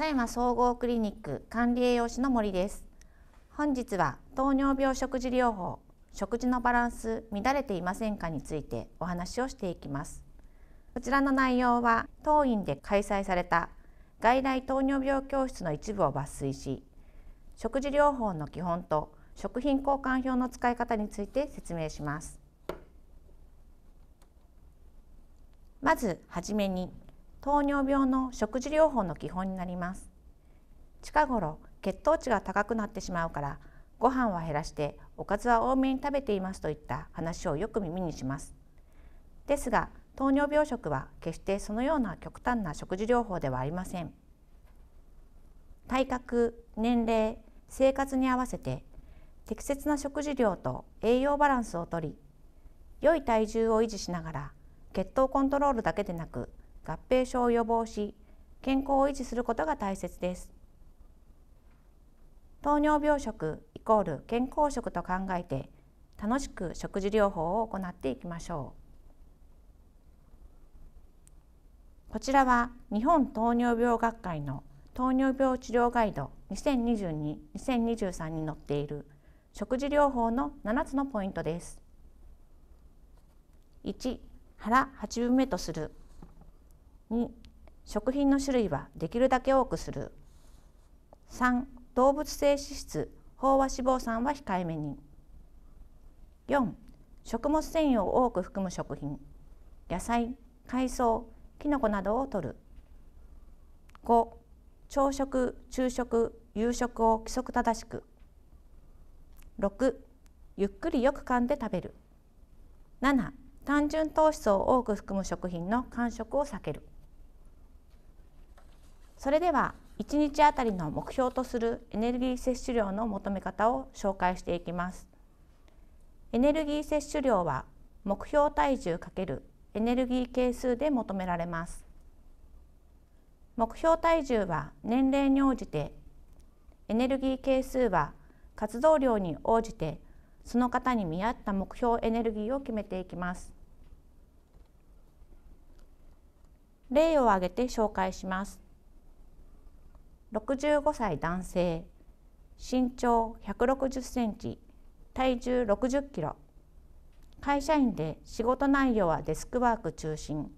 佐山総合クリニック管理栄養士の森です本日は糖尿病食事療法食事のバランス乱れていませんかについてお話をしていきますこちらの内容は当院で開催された外来糖尿病教室の一部を抜粋し食事療法の基本と食品交換表の使い方について説明しますまずはじめに糖尿病の食事療法の基本になります近頃血糖値が高くなってしまうからご飯は減らしておかずは多めに食べていますといった話をよく耳にしますですが糖尿病食は決してそのような極端な食事療法ではありません体格年齢生活に合わせて適切な食事量と栄養バランスをとり良い体重を維持しながら血糖コントロールだけでなく合併症を予防し健康を維持することが大切です糖尿病食イコール健康食と考えて楽しく食事療法を行っていきましょうこちらは日本糖尿病学会の糖尿病治療ガイド2022-2023に載っている食事療法の7つのポイントです1腹8分目とする2食品の種類はできるだけ多くする3動物性脂質飽和脂肪酸は控えめに4食物繊維を多く含む食品野菜海藻きのこなどを摂る5朝食昼食夕食を規則正しく6ゆっくりよく噛んで食べる7単純糖質を多く含む食品の間食を避けるそれでは1日あたりの目標とするエネルギー摂取量の求め方を紹介していきます。エネルギー摂取量は目標体重×エネルギー係数で求められます。目標体重は年齢に応じて、エネルギー係数は活動量に応じて、その方に見合った目標エネルギーを決めていきます。例を挙げて紹介します。65歳男性身長160センチ体重60キロ会社員で仕事内容はデスクワーク中心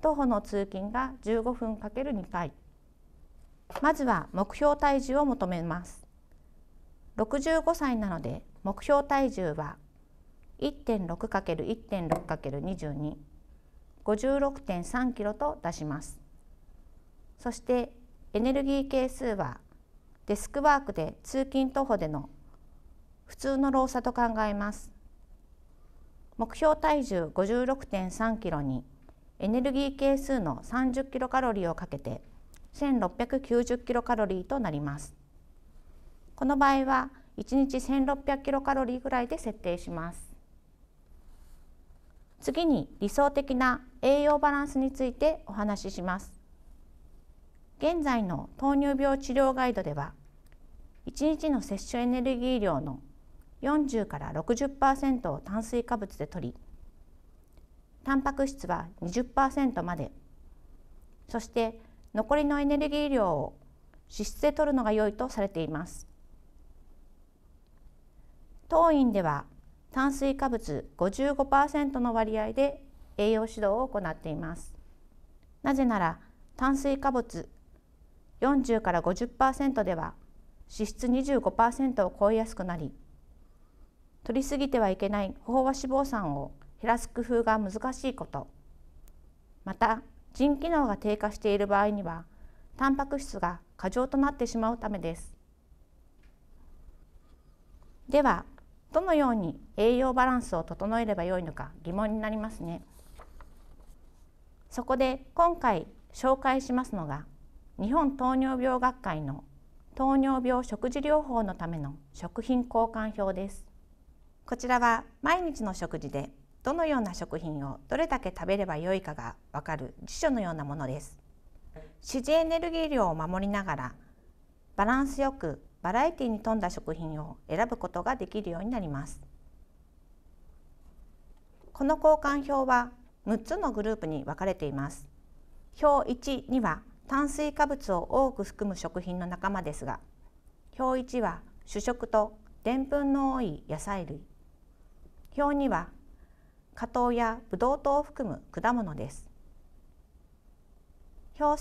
徒歩の通勤が15分 ×2 回まずは目標体重を求めます65歳なので目標体重は 1.6×1.6×22 56.3キロと出しますそしてエネルギー係数はデスクワークで通勤徒歩での普通の労作と考えます目標体重56.3キロにエネルギー係数の30キロカロリーをかけて1690キロカロリーとなりますこの場合は1日1600キロカロリーぐらいで設定します次に理想的な栄養バランスについてお話しします現在の糖尿病治療ガイドでは1日の摂取エネルギー量の40から60%を炭水化物で摂りタンパク質は20%までそして残りのエネルギー量を脂質で摂るのが良いとされています当院では炭水化物55%の割合で栄養指導を行っていますなぜなら炭水化物40から50%では脂質25%を超えやすくなり摂りすぎてはいけない飽和脂肪酸を減らす工夫が難しいことまた腎機能が低下している場合にはタンパク質が過剰となってしまうためですではどのように栄養バランスを整えればよいのか疑問になりますねそこで今回紹介しますのが日本糖尿病学会の糖尿病食事療法のための食品交換表ですこちらは毎日の食事でどのような食品をどれだけ食べればよいかがわかる辞書のようなものです支持エネルギー量を守りながらバランスよくバラエティに富んだ食品を選ぶことができるようになりますこの交換表は6つのグループに分かれています表1には「炭水化物を多く含む食品の仲間ですが表1は主食とでんぷんの多い野菜類表2は果糖やブドウ糖を含む果物です表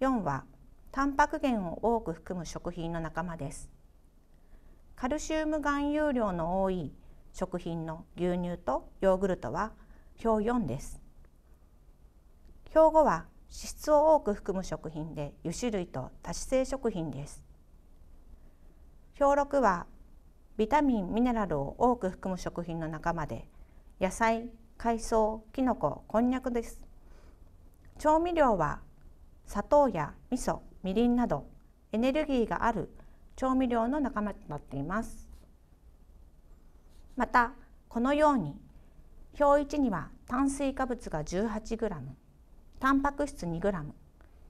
34はタンパク源を多く含む食品の仲間ですカルシウム含有量の多い食品の牛乳とヨーグルトは表4です。表5は脂質を多く含む食品で油脂類と多脂性食品です表6はビタミンミネラルを多く含む食品の仲間で野菜海藻きのここんにゃくです調味料は砂糖や味噌みりんなどエネルギーがある調味料の仲間となっていますまたこのように表1には炭水化物が 18g タンパク質 2g 脂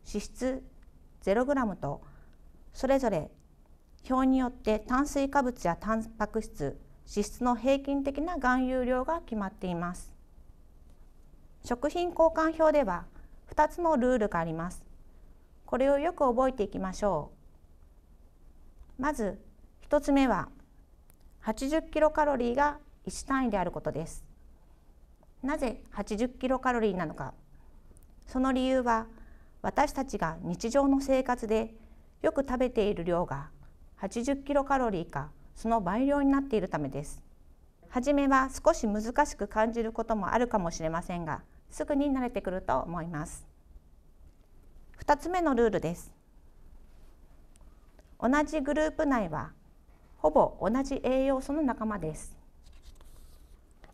質 0g とそれぞれ表によって炭水化物やタンパク質脂質の平均的な含有量が決まっています食品交換表では2つのルールがありますこれをよく覚えていきましょうまず1つ目は80キロカロリーが1単位であることですなぜ80キロカロリーなのかその理由は私たちが日常の生活でよく食べている量が80キロカロリーかその倍量になっているためです初めは少し難しく感じることもあるかもしれませんがすぐに慣れてくると思います2つ目のルールです同じグループ内はほぼ同じ栄養素の仲間です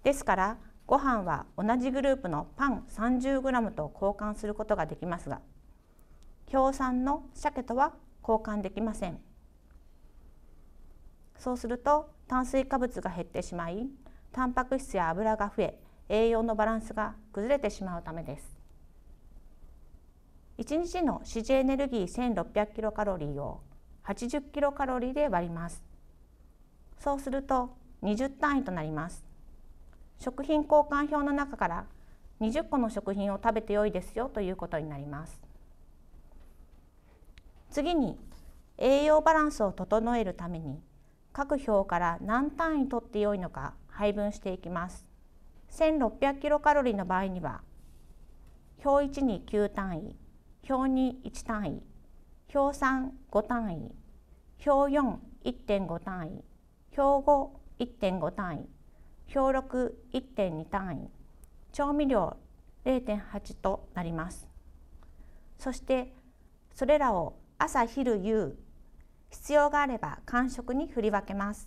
ですからご飯は同じグループのパン 30g と交換することができますが表酸の鮭とは交換できませんそうすると炭水化物が減ってしまいタンパク質や油が増え栄養のバランスが崩れてしまうためです1日の支持エネルギー1600キロカロリーを80キロカロリーで割りますそうすると20単位となります食品交換表の中から20個の食品を食べて良いですよということになります次に栄養バランスを整えるために各表から何単位とってよいのか配分していきます1600キロカロリーの場合には表1に9単位表21単位表35単位表41.5単位表51.5単位表録1.2単位調味料0.8となりますそしてそれらを朝昼夕必要があれば間食に振り分けます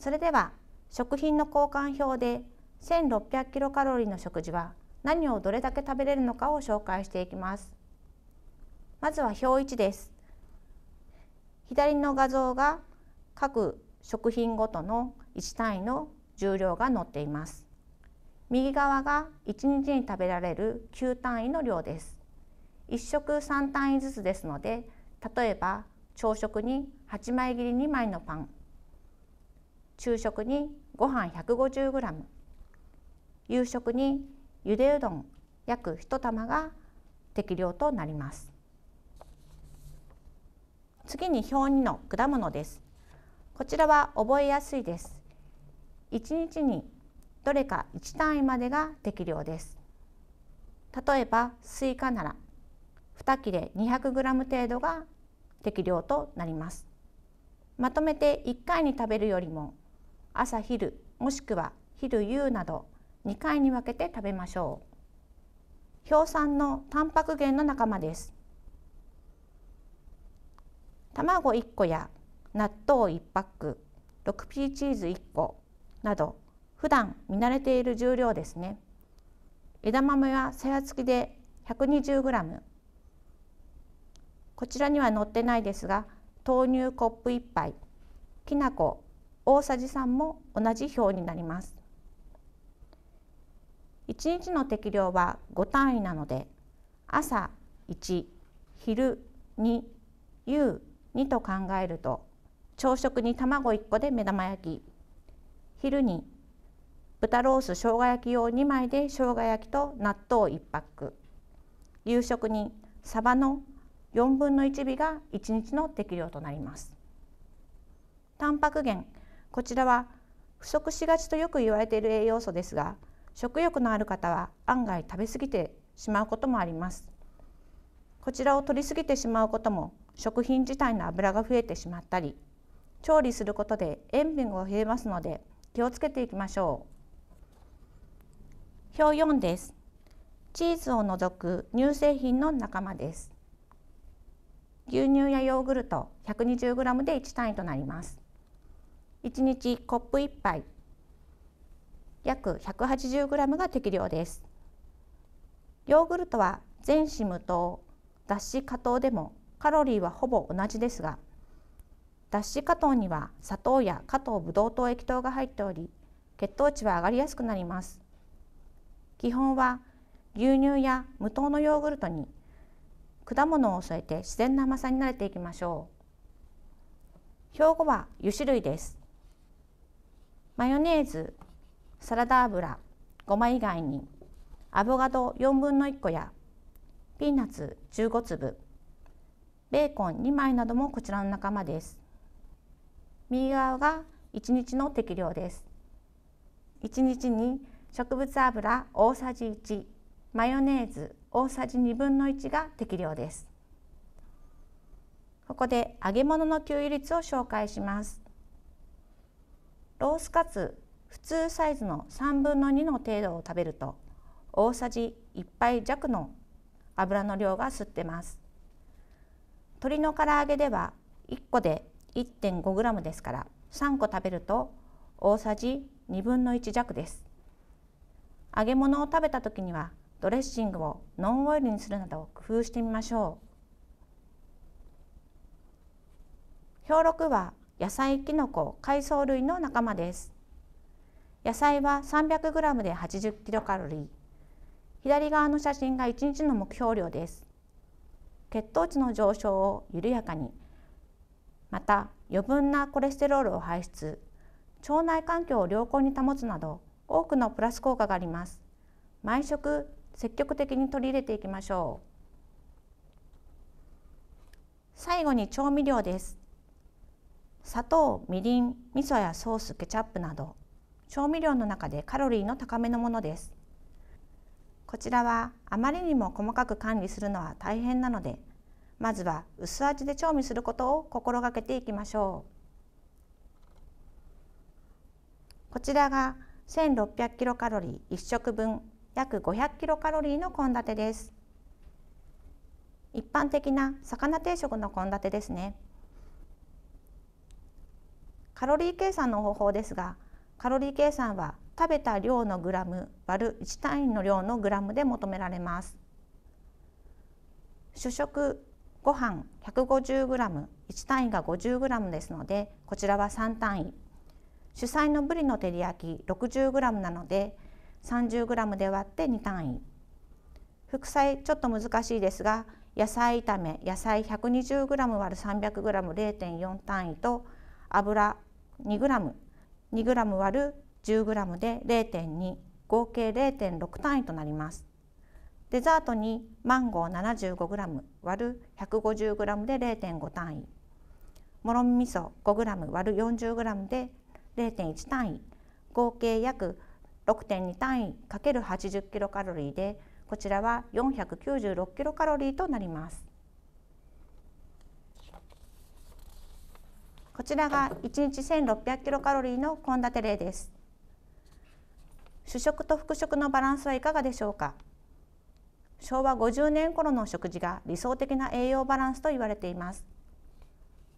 それでは食品の交換表で1600キロカロリーの食事は何をどれだけ食べれるのかを紹介していきますまずは表1です左の画像が各食品ごとの1単位の重量が載っています右側が1日に食べられる9単位の量です1食3単位ずつですので例えば朝食に8枚切り2枚のパン昼食にご飯 150g 夕食にゆでうどん約1玉が適量となります次に表2の果物ですこちらは覚えやすいです。1日にどれか1単位までが適量です。例えばスイカなら2切れ 200g 程度が適量となります。まとめて1回に食べるよりも朝昼もしくは昼夕など2回に分けて食べましょう。氷酸のタンパク源の仲間です。卵1個や納豆1パック 6P チーズ1個など普段見慣れている重量ですね枝豆はさや付きで 120g こちらには載ってないですが豆乳コップ1杯きな粉大さじ3も同じ表になります1日の適量は5単位なので朝1昼2夕2と考えると朝食に卵1個で目玉焼き昼に豚ロース生姜焼き用2枚で生姜焼きと納豆1パック夕食にサバの4分の1尾が1日の適量となりますタンパク源こちらは不足しがちとよく言われている栄養素ですが食欲のある方は案外食べ過ぎてしまうこともありますこちらを摂り過ぎてしまうことも食品自体の油が増えてしまったり調理することで塩分が増えますので気をつけていきましょう表4ですチーズを除く乳製品の仲間です牛乳やヨーグルト 120g で1単位となります1日コップ1杯約 180g が適量ですヨーグルトは全種無糖脱脂加糖でもカロリーはほぼ同じですが脱脂果糖には砂糖や果糖ブドウ糖液糖が入っており血糖値は上がりやすくなります基本は牛乳や無糖のヨーグルトに果物を添えて自然な甘さに慣れていきましょう標語は油脂類ですマヨネーズサラダ油ごま以外にアボカド4分の1個やピーナッツ15粒ベーコン2枚などもこちらの仲間です右側が1日の適量です1日に植物油大さじ1マヨネーズ大さじ1分の1が適量ですここで揚げ物の給油率を紹介しますロースカツ普通サイズの3分の2の程度を食べると大さじ1杯弱の油の量が吸ってます鶏の唐揚げでは1個で1 5ムですから3個食べると大さじ1分の1弱です揚げ物を食べた時にはドレッシングをノンオイルにするなど工夫してみましょう表六は野菜きのこ海藻類の仲間です野菜は 300g で 80kcal 左側の写真が1日の目標量です血糖値の上昇を緩やかにまた余分なコレステロールを排出腸内環境を良好に保つなど多くのプラス効果があります毎食積極的に取り入れていきましょう最後に調味料です砂糖、みりん、味噌やソース、ケチャップなど調味料の中でカロリーの高めのものですこちらはあまりにも細かく管理するのは大変なのでまずは薄味で調味することを心がけていきましょうこちらが1600キロカロリー1食分約500キロカロリーの献立です一般的な魚定食の献立ですねカロリー計算の方法ですがカロリー計算は食べた量のグラム割る1単位の量のグラムで求められます主食ご飯 150g1 単位が 50g ですのでこちらは3単位主菜のぶりの照り焼き 60g なので 30g で割って2単位副菜ちょっと難しいですが野菜炒め野菜 120g 割る 300g0.4 単位と油 2g2g 2g 割る 10g で0.2合計0.6単位となりますデザートにマンゴー 75g 割る 150g で0.5単位もろみ味噌 5g 割る 40g で0.1単位合計約6.2単位かける8 0キロカロリーでこちらは496キロカロリーとなります。こちらが1日1600キロカロリーの献立例です。主食と副食のバランスはいかがでしょうか。昭和50年頃の食事が理想的な栄養バランスと言われています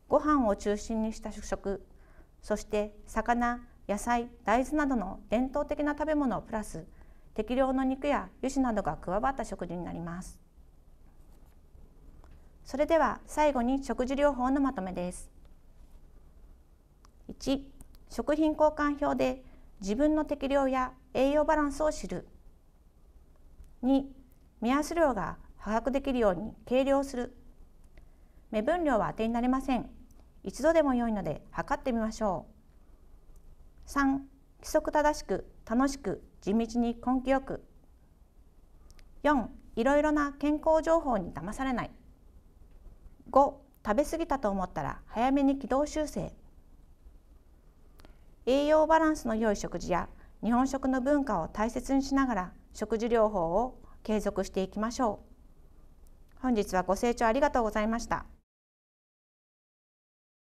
ご飯を中心にした主食そして魚野菜大豆などの伝統的な食べ物プラス適量の肉や油脂などが加わった食事になりますそれでは最後に食事療法のまとめです1食品交換表で自分の適量や栄養バランスを知る2目安量が把握できるように計量する目分量は当てになりません一度でも良いので測ってみましょう三、規則正しく楽しく地道に根気よく四、いろいろな健康情報に騙されない五、食べ過ぎたと思ったら早めに軌道修正栄養バランスの良い食事や日本食の文化を大切にしながら食事療法を継続していきましょう。本日はご清聴ありがとうございました。